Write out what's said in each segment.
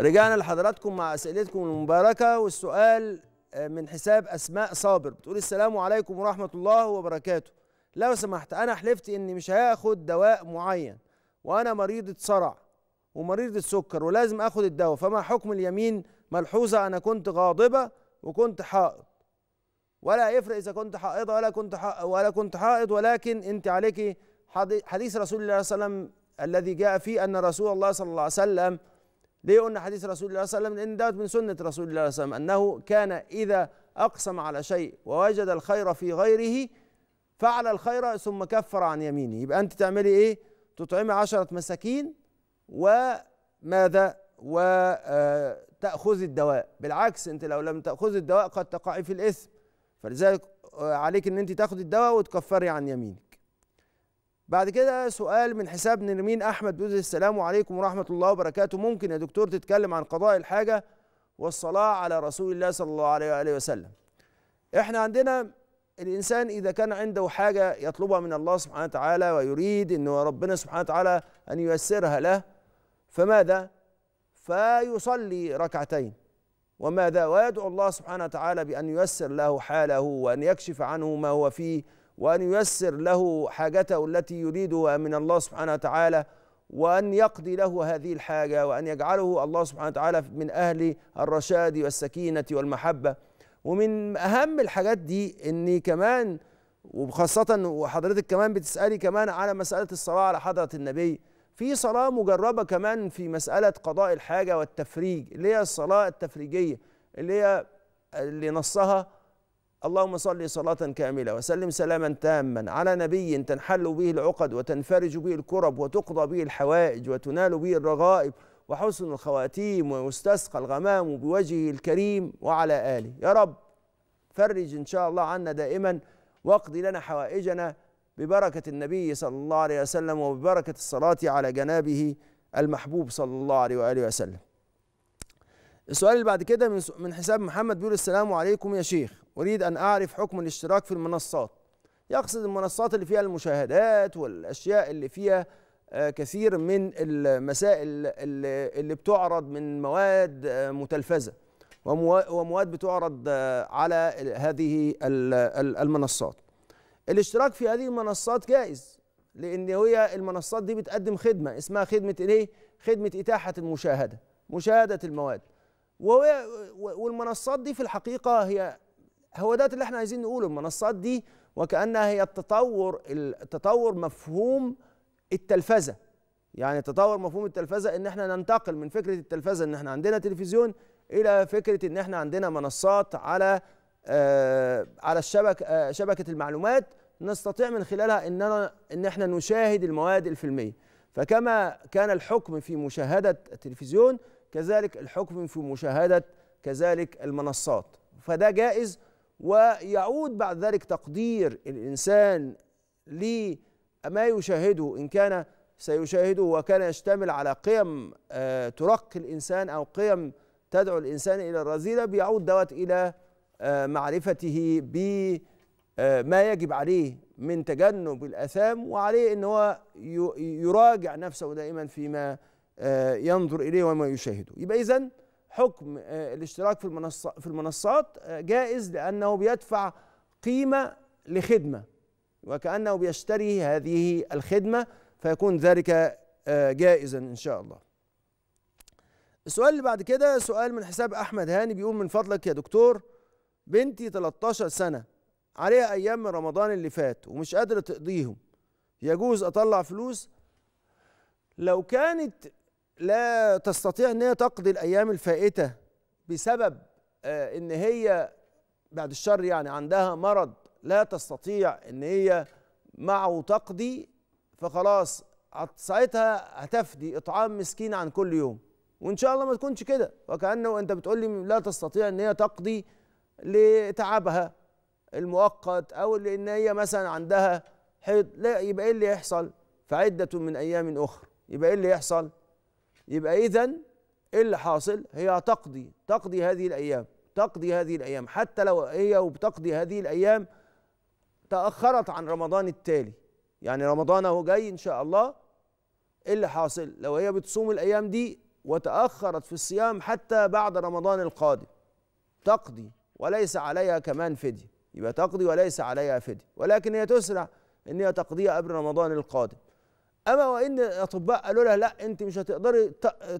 رجعنا لحضراتكم مع اسئلتكم المباركه والسؤال آه، من حساب اسماء صابر بتقول السلام عليكم ورحمه الله وبركاته لو سمحت انا حلفت اني مش هاخد دواء معين وانا مريضه صرع ومريضه سكر ولازم اخد الدواء فما حكم اليمين ملحوظه انا كنت غاضبه وكنت حائض ولا يفرق اذا كنت حائضه ولا كنت حائض ولا كنت حائض ولكن انت عليك حديث رسول الله صلى الله عليه وسلم الذي جاء فيه ان رسول الله صلى الله عليه وسلم ليه قلنا حديث رسول الله صلى الله عليه وسلم لان ده من سنه رسول الله صلى الله عليه وسلم انه كان اذا اقسم على شيء ووجد الخير في غيره فعل الخير ثم كفر عن يمينه يبقى انت تعملي ايه تطعمي عشرة مساكين وماذا وتأخذي آه، الدواء بالعكس انت لو لم تأخذي الدواء قد تقعي في الإثم فلذلك آه، عليك ان انت تاخذي الدواء وتكفري عن يمينك بعد كده سؤال من حساب نرمين احمد بيقول السلام عليكم ورحمه الله وبركاته ممكن يا دكتور تتكلم عن قضاء الحاجه والصلاه على رسول الله صلى الله عليه واله وسلم احنا عندنا الانسان اذا كان عنده حاجه يطلبها من الله سبحانه وتعالى ويريد ان ربنا سبحانه وتعالى ان ييسرها له فماذا فيصلي ركعتين وماذا ويدعو الله سبحانه وتعالى بان ييسر له حاله وان يكشف عنه ما هو فيه وأن ييسر له حاجته التي يريدها من الله سبحانه وتعالى وأن يقضي له هذه الحاجة وأن يجعله الله سبحانه وتعالى من أهل الرشاد والسكينة والمحبة ومن أهم الحاجات دي أني كمان وخاصة وحضرتك كمان بتسألي كمان على مسألة الصلاة على حضرة النبي في صلاة مجربة كمان في مسألة قضاء الحاجة والتفريج اللي هي الصلاة التفريجية اللي هي اللي نصها اللهم صل صلاة كاملة وسلم سلاما تاما على نبي تنحل به العقد وتنفرج به الكرب وتقضى به الحوائج وتنال به الرغائب وحسن الخواتيم ويستسقى الغمام بوجهه الكريم وعلى آله يا رب فرج إن شاء الله عنا دائما واقض لنا حوائجنا ببركة النبي صلى الله عليه وسلم وببركة الصلاة على جنابه المحبوب صلى الله عليه وآله وسلم السؤال اللي بعد كده من من حساب محمد بيقول السلام عليكم يا شيخ اريد ان اعرف حكم الاشتراك في المنصات يقصد المنصات اللي فيها المشاهدات والاشياء اللي فيها آه، كثير من المسائل اللي بتعرض من مواد آه، متلفزه ومواد بتعرض آه، على هذه المنصات الاشتراك في هذه المنصات جائز لان هي المنصات دي بتقدم خدمه اسمها خدمه ايه خدمه اتاحه المشاهده مشاهده المواد والمنصات دي في الحقيقه هي هو ده اللي احنا عايزين نقوله المنصات دي وكانها هي التطور التطور مفهوم التلفزه يعني تطور مفهوم التلفزه ان احنا ننتقل من فكره التلفزه ان احنا عندنا تلفزيون الى فكره ان احنا عندنا منصات على آه على الشبكه آه شبكه المعلومات نستطيع من خلالها اننا ان احنا نشاهد المواد الفيلميه فكما كان الحكم في مشاهده التلفزيون كذلك الحكم في مشاهدة كذلك المنصات فده جائز ويعود بعد ذلك تقدير الإنسان لما يشاهده إن كان سيشاهده وكان يشتمل على قيم آه، ترقي الإنسان أو قيم تدعو الإنسان إلى الرذيلة بيعود دوت إلى آه، معرفته بما آه، يجب عليه من تجنب الأثام وعليه أن هو يراجع نفسه دائما فيما آه، ينظر اليه وما يشاهده يبقى اذا حكم آه، الاشتراك في المنصة في المنصات آه، جائز لانه بيدفع قيمه لخدمه وكانه بيشتري هذه الخدمه فيكون ذلك جائزا ان شاء الله السؤال اللي بعد كده سؤال من حساب احمد هاني بيقول من فضلك يا دكتور بنتي 13 سنه عليها ايام من رمضان اللي فات ومش قادره تقضيهم يجوز اطلع فلوس لو كانت لا تستطيع ان هي تقضي الايام الفائته بسبب آه، ان هي بعد الشر يعني عندها مرض لا تستطيع ان هي معه تقضي فخلاص ساعتها هتفدي اطعام مسكين عن كل يوم وان شاء الله ما تكونش كده وكانه انت بتقول لي لا تستطيع ان هي تقضي لتعبها المؤقت او لان هي مثلا عندها حيض لا يبقى ايه اللي يحصل فعده من ايام اخرى يبقى ايه اللي يحصل يبقى إذا إيه اللي حاصل هي تقضي تقضي هذه الأيام تقضي هذه الأيام حتى لو هي وبتقضي هذه الأيام تأخرت عن رمضان التالي يعني رمضان اهو جاي إن شاء الله إيه اللي حاصل لو هي بتصوم الأيام دي وتأخرت في الصيام حتى بعد رمضان القادم تقضي وليس عليها كمان فدية يبقى تقضي وليس عليها فدية ولكن هي تسرع إن هي تقضيها قبل رمضان القادم اما وان الاطباء قالوا لها لا انت مش هتقدري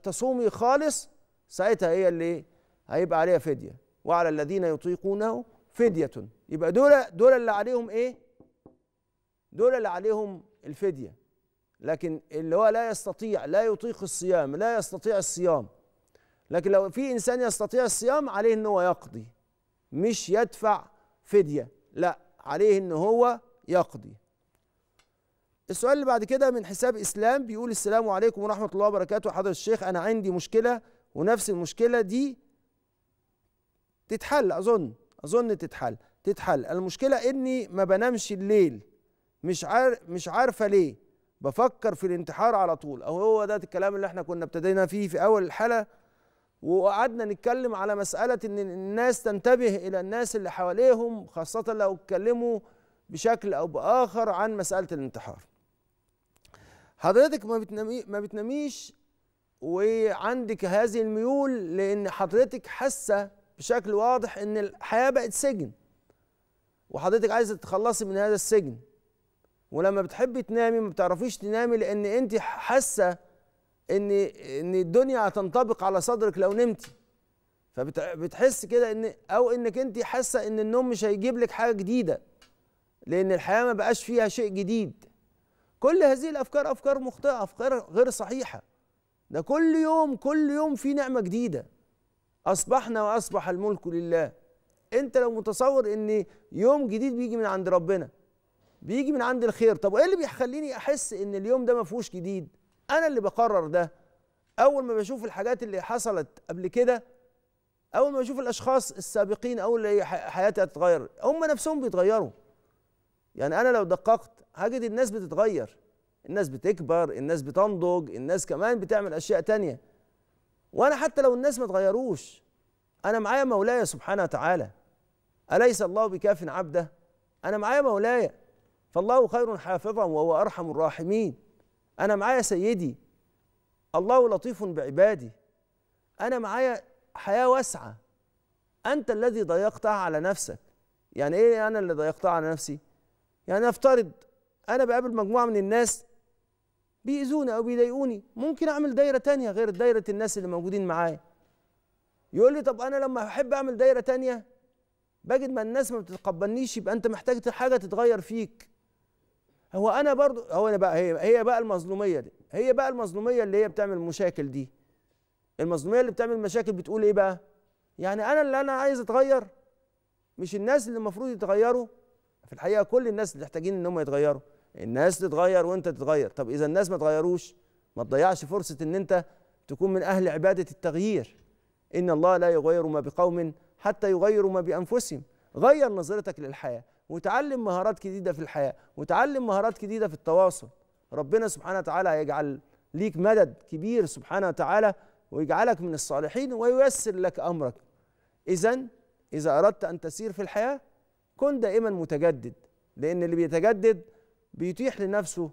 تصومي خالص ساعتها هي اللي هيبقى عليها فديه وعلى الذين يطيقونه فديه يبقى دول دول اللي عليهم ايه دول اللي عليهم الفديه لكن اللي هو لا يستطيع لا يطيق الصيام لا يستطيع الصيام لكن لو في انسان يستطيع الصيام عليه ان هو يقضي مش يدفع فديه لا عليه ان هو يقضي السؤال اللي بعد كده من حساب اسلام بيقول السلام عليكم ورحمه الله وبركاته حضره الشيخ انا عندي مشكله ونفس المشكله دي تتحل اظن اظن تتحل تتحل المشكله اني ما بنامش الليل مش عار مش عارفه ليه بفكر في الانتحار على طول او هو ده الكلام اللي احنا كنا ابتدينا فيه في اول الحلقه وقعدنا نتكلم على مساله ان الناس تنتبه الى الناس اللي حواليهم خاصه لو اتكلموا بشكل او باخر عن مساله الانتحار حضرتك ما بتنمي ما بتناميش وعندك هذه الميول لان حضرتك حاسه بشكل واضح ان الحياه بقت سجن وحضرتك عايزه تتخلصي من هذا السجن ولما بتحبي تنامي ما بتعرفيش تنامي لان انت حاسه ان ان الدنيا هتنطبق على صدرك لو نمتي فبتحس كده ان او انك انت حاسه ان النوم مش هيجيب لك حاجه جديده لان الحياه ما بقاش فيها شيء جديد كل هذه الافكار افكار مخطئه افكار غير صحيحه ده كل يوم كل يوم في نعمه جديده اصبحنا واصبح الملك لله انت لو متصور ان يوم جديد بيجي من عند ربنا بيجي من عند الخير طب وايه اللي بيخليني احس ان اليوم ده ما فيهوش جديد انا اللي بقرر ده اول ما بشوف الحاجات اللي حصلت قبل كده اول ما بشوف الاشخاص السابقين اول حياتي هتتغير هم نفسهم بيتغيروا يعني انا لو دققت هجد الناس بتتغير الناس بتكبر الناس بتنضج الناس كمان بتعمل اشياء تانية وانا حتى لو الناس ما تغيروش انا معايا مولاي سبحانه وتعالى اليس الله بكاف عبده انا معايا مولاي فالله خير حافظا وهو ارحم الراحمين انا معايا سيدي الله لطيف بعبادي انا معايا حياه واسعه انت الذي ضيقتها على نفسك يعني ايه انا اللي ضيقتها على نفسي يعني افترض انا بقابل مجموعه من الناس بيأذوني او بيضايقوني ممكن اعمل دايره تانية غير دايره الناس اللي موجودين معايا يقول لي طب انا لما احب اعمل دايره تانية بجد ما الناس ما بتتقبلنيش يبقى انت محتاج حاجه تتغير فيك هو انا برضو هو انا بقى هي هي بقى المظلوميه دي هي بقى المظلوميه اللي هي بتعمل مشاكل دي المظلوميه اللي بتعمل مشاكل بتقول ايه بقى يعني انا اللي انا عايز اتغير مش الناس اللي المفروض يتغيروا في الحقيقه كل الناس محتاجين ان هم يتغيروا الناس تتغير وانت تتغير طب اذا الناس ما تغيروش ما تضيعش فرصه ان انت تكون من اهل عباده التغيير ان الله لا يغير ما بقوم حتى يغيروا ما بانفسهم غير نظرتك للحياه وتعلم مهارات جديده في الحياه وتعلم مهارات جديده في التواصل ربنا سبحانه وتعالى هيجعل ليك مدد كبير سبحانه وتعالى ويجعلك من الصالحين وييسر لك امرك اذا اذا اردت ان تسير في الحياه كن دائما متجدد لأن اللي بيتجدد بيتيح لنفسه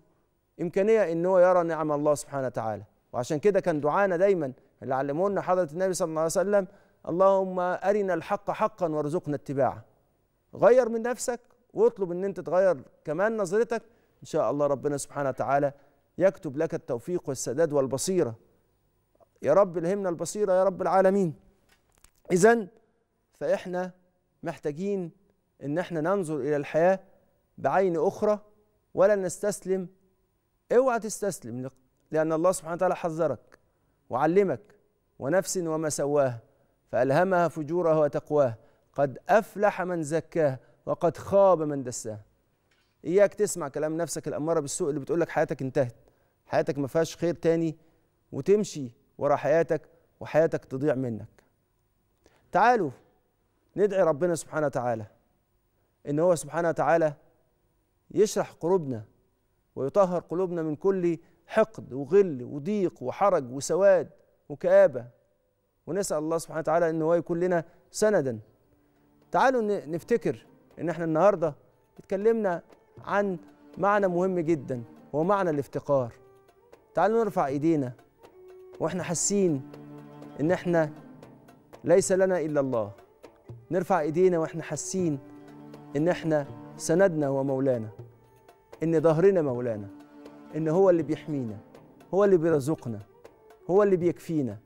إمكانية إن هو يرى نعم الله سبحانه وتعالى وعشان كده كان دعانا دايما اللي علمونا حضرة النبي صلى الله عليه وسلم اللهم أرنا الحق حقا وارزقنا اتباعه غير من نفسك واطلب ان انت تغير كمان نظرتك ان شاء الله ربنا سبحانه وتعالى يكتب لك التوفيق والسداد والبصيره يا رب الهمنا البصيره يا رب العالمين اذا فاحنا محتاجين ان احنا ننظر الى الحياه بعين اخرى ولا نستسلم اوعى تستسلم لان الله سبحانه وتعالى حذرك وعلمك ونفس وما سواها فالهمها فجورها وتقواها قد افلح من زكاها وقد خاب من دساها اياك تسمع كلام نفسك الاماره بالسوء اللي بتقول لك حياتك انتهت حياتك ما فيهاش خير تاني وتمشي ورا حياتك وحياتك تضيع منك تعالوا ندعي ربنا سبحانه وتعالى ان هو سبحانه وتعالى يشرح قلوبنا ويطهر قلوبنا من كل حقد وغل وضيق وحرج وسواد وكآبة ونسأل الله سبحانه وتعالى ان هو يكون لنا سندا تعالوا نفتكر ان احنا النهارده اتكلمنا عن معنى مهم جدا هو معنى الافتقار تعالوا نرفع ايدينا واحنا حاسين ان احنا ليس لنا الا الله نرفع ايدينا واحنا حاسين إن إحنا سندنا هو مولانا إن ظهرنا مولانا إن هو اللي بيحمينا هو اللي بيرزقنا هو اللي بيكفينا